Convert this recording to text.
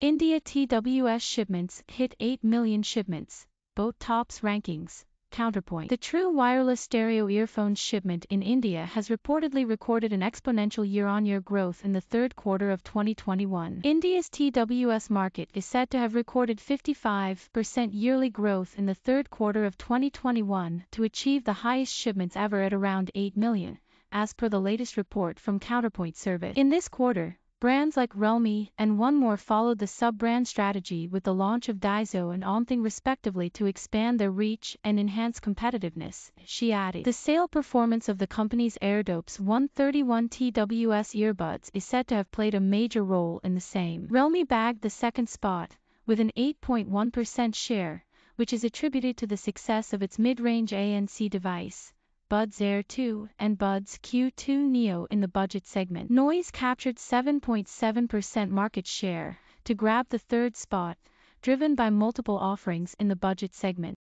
India TWS shipments hit 8 million shipments, both tops rankings. Counterpoint. The true wireless stereo earphone shipment in India has reportedly recorded an exponential year-on-year -year growth in the third quarter of 2021. India's TWS market is said to have recorded 55% yearly growth in the third quarter of 2021 to achieve the highest shipments ever at around 8 million, as per the latest report from Counterpoint Service. In this quarter, Brands like Realme and one more followed the sub-brand strategy with the launch of Daiso and Omthing respectively to expand their reach and enhance competitiveness, she added. The sale performance of the company's AirDopes 131 TWS earbuds is said to have played a major role in the same. Realme bagged the second spot, with an 8.1% share, which is attributed to the success of its mid-range ANC device, Buds Air 2, and Buds Q2 Neo in the budget segment. Noise captured 7.7% market share to grab the third spot, driven by multiple offerings in the budget segment.